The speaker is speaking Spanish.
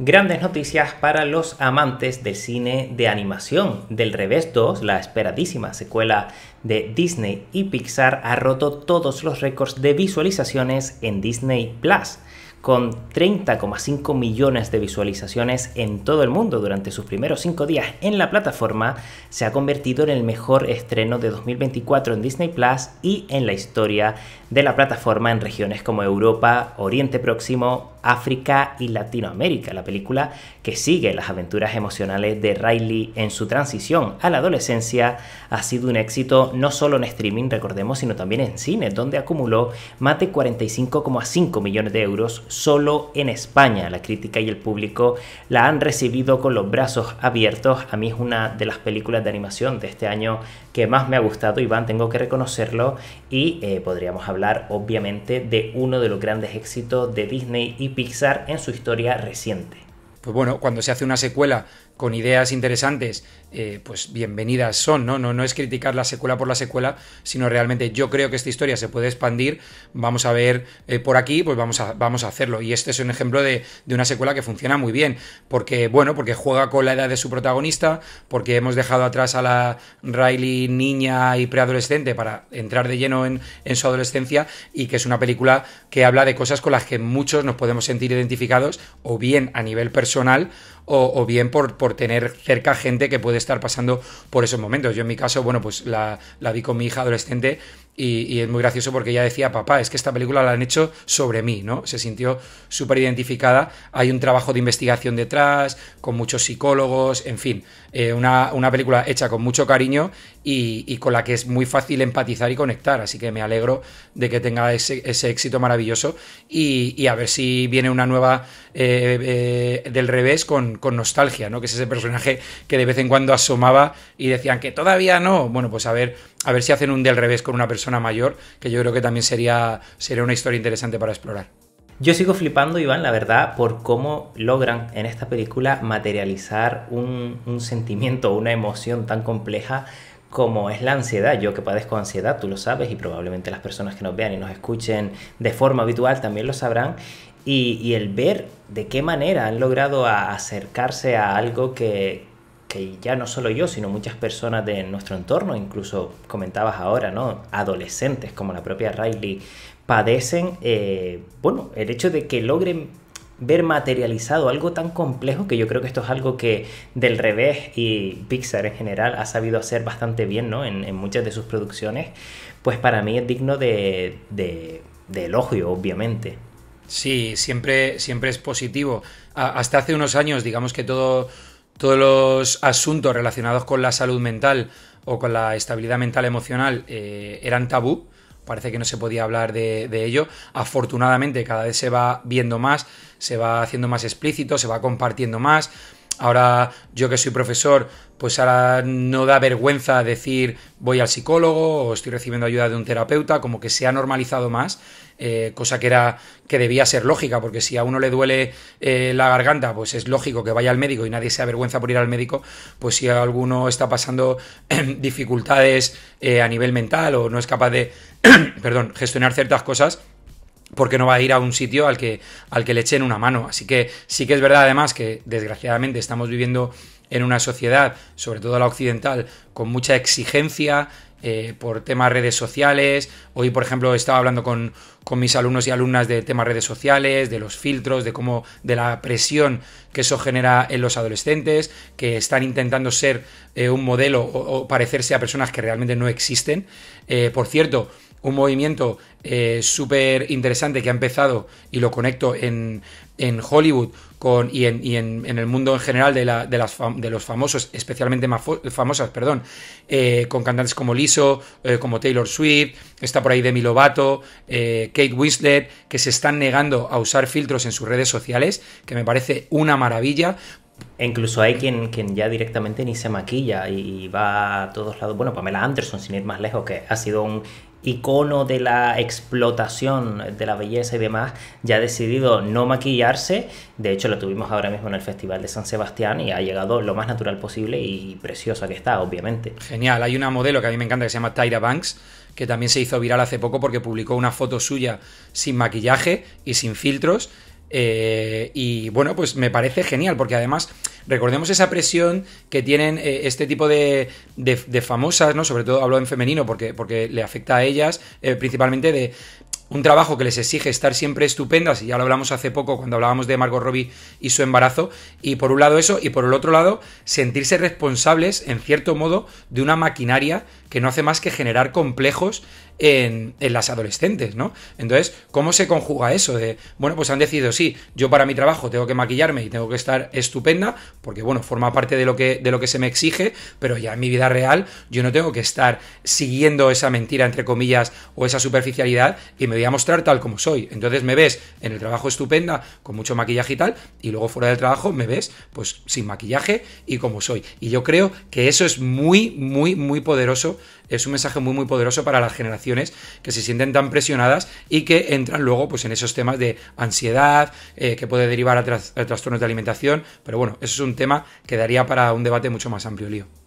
Grandes noticias para los amantes del cine de animación. Del revés 2, la esperadísima secuela de Disney y Pixar, ha roto todos los récords de visualizaciones en Disney Plus, con 30,5 millones de visualizaciones en todo el mundo durante sus primeros 5 días en la plataforma, se ha convertido en el mejor estreno de 2024 en Disney Plus y en la historia de la plataforma en regiones como Europa, Oriente Próximo, África y Latinoamérica, la película que sigue las aventuras emocionales de Riley en su transición a la adolescencia, ha sido un éxito no solo en streaming, recordemos, sino también en cine, donde acumuló más de 45,5 millones de euros solo en España. La crítica y el público la han recibido con los brazos abiertos. A mí es una de las películas de animación de este año que más me ha gustado, Iván, tengo que reconocerlo, y eh, podríamos hablar obviamente de uno de los grandes éxitos de Disney y Pixar en su historia reciente. Pues bueno, cuando se hace una secuela con ideas interesantes eh, pues bienvenidas son, ¿no? ¿no? No es criticar la secuela por la secuela, sino realmente yo creo que esta historia se puede expandir, vamos a ver eh, por aquí, pues vamos a, vamos a hacerlo. Y este es un ejemplo de, una secuela que funciona muy bien, porque, bueno, porque juega con la edad de su protagonista, porque hemos dejado atrás a la Riley niña y preadolescente para entrar de lleno en, su adolescencia y que es una película que habla de cosas con las que muchos nos podemos sentir identificados, o bien a nivel personal, o, bien por, por tener cerca gente que puede estar pasando por esos momentos. Yo en mi caso, bueno, pues la, vi con mi hija adolescente y, es muy gracioso porque ella decía, papá, es que esta película la han hecho sobre mí, ¿no? Se sintió súper identificada. Hay un trabajo de investigación detrás, con muchos psicólogos, en fin, eh, una, película hecha con mucho cariño y, con la que es muy fácil empatizar y conectar. Así que me alegro de que tenga ese, éxito maravilloso y, a ver si viene una nueva eh, eh, del revés con, con nostalgia, ¿no? Que es ese personaje que de vez en cuando asomaba y decían que todavía no. Bueno, pues a ver, a ver si hacen un del revés con una persona mayor, que yo creo que también sería, sería una historia interesante para explorar. Yo sigo flipando, Iván, la verdad, por cómo logran en esta película materializar un, un sentimiento, una emoción tan compleja como es la ansiedad. Yo que padezco ansiedad, tú lo sabes, y probablemente las personas que nos vean y nos escuchen de forma habitual también lo sabrán. Y, el ver de qué manera han logrado acercarse a algo que, que ya no solo yo, sino muchas personas de nuestro entorno, incluso comentabas ahora, ¿no? Adolescentes como la propia Riley, padecen, eh, bueno, el hecho de que logren ver materializado algo tan complejo que yo creo que esto es algo que del revés y Pixar en general ha sabido hacer bastante bien ¿no? en, muchas de sus producciones, pues para mí es digno de, elogio, obviamente. Sí, siempre, siempre es positivo. hasta hace unos años, digamos que todo todos los asuntos relacionados con la salud mental o con la estabilidad mental emocional eh, eran tabú. Parece que no se podía hablar de, de, ello. Afortunadamente cada vez se va viendo más, se va haciendo más explícito, se va compartiendo más. Ahora yo que soy profesor, pues ahora no da vergüenza decir voy al psicólogo o estoy recibiendo ayuda de un terapeuta, como que se ha normalizado más, eh, cosa que era que debía ser lógica, porque si a uno le duele eh, la garganta, pues es lógico que vaya al médico y nadie se avergüenza por ir al médico, pues si alguno está pasando em, dificultades eh, a nivel mental o no es capaz de, perdón, gestionar ciertas cosas, porque no va a ir a un sitio al que, al que le echen una mano. Así que sí que es verdad además que desgraciadamente estamos viviendo en una sociedad, sobre todo la occidental, con mucha exigencia eh, por temas redes sociales. Hoy, por ejemplo, estaba hablando con, mis alumnos y alumnas de temas redes sociales, de los filtros, de cómo, de la presión que eso genera en los adolescentes, que están intentando ser eh, un modelo o, parecerse a personas que realmente no existen. Eh, por cierto, un movimiento eh, súper interesante que ha empezado y lo conecto en, Hollywood con, y, en, el mundo en general de, las de los famosos, especialmente más famosas, perdón, eh, con cantantes como Liso, eh, como Taylor Swift, está por ahí Demi Lovato, Kate Winslet, que se están negando a usar filtros en sus redes sociales, que me parece una maravilla, e incluso hay quien, quien ya directamente ni se maquilla y va a todos lados. Bueno, Pamela Anderson, sin ir más lejos, que ha sido un icono de la explotación de la belleza y demás, ya ha decidido no maquillarse. De hecho, lo tuvimos ahora mismo en el Festival de San Sebastián y ha llegado lo más natural posible y preciosa que está, obviamente. Genial. Hay una modelo que a mí me encanta que se llama Tyra Banks, que también se hizo viral hace poco porque publicó una foto suya sin maquillaje y sin filtros eh, y bueno, pues me parece genial, porque además recordemos esa presión que tienen eh, este tipo de, famosas, ¿no? Sobre todo hablo en femenino porque, porque le afecta a ellas, eh, principalmente de un trabajo que les exige estar siempre estupendas, y ya lo hablamos hace poco cuando hablábamos de Margot Robbie y su embarazo, y por un lado eso, y por el otro lado, sentirse responsables, en cierto modo, de una maquinaria que no hace más que generar complejos en, las adolescentes, ¿no? Entonces, ¿cómo se conjuga eso? De, bueno, pues han decidido, sí, yo para mi trabajo tengo que maquillarme y tengo que estar estupenda, porque bueno, forma parte de lo que, de lo que se me exige, pero ya en mi vida real yo no tengo que estar siguiendo esa mentira, entre comillas, o esa superficialidad, y me a mostrar tal como soy. Entonces me ves en el trabajo estupenda, con mucho maquillaje y tal, y luego fuera del trabajo me ves pues sin maquillaje y como soy. Y yo creo que eso es muy, muy, muy poderoso. Es un mensaje muy, muy poderoso para las generaciones que se sienten tan presionadas y que entran luego pues en esos temas de ansiedad, eh, que puede derivar a trastornos de alimentación. Pero bueno, eso es un tema que daría para un debate mucho más amplio, Lío.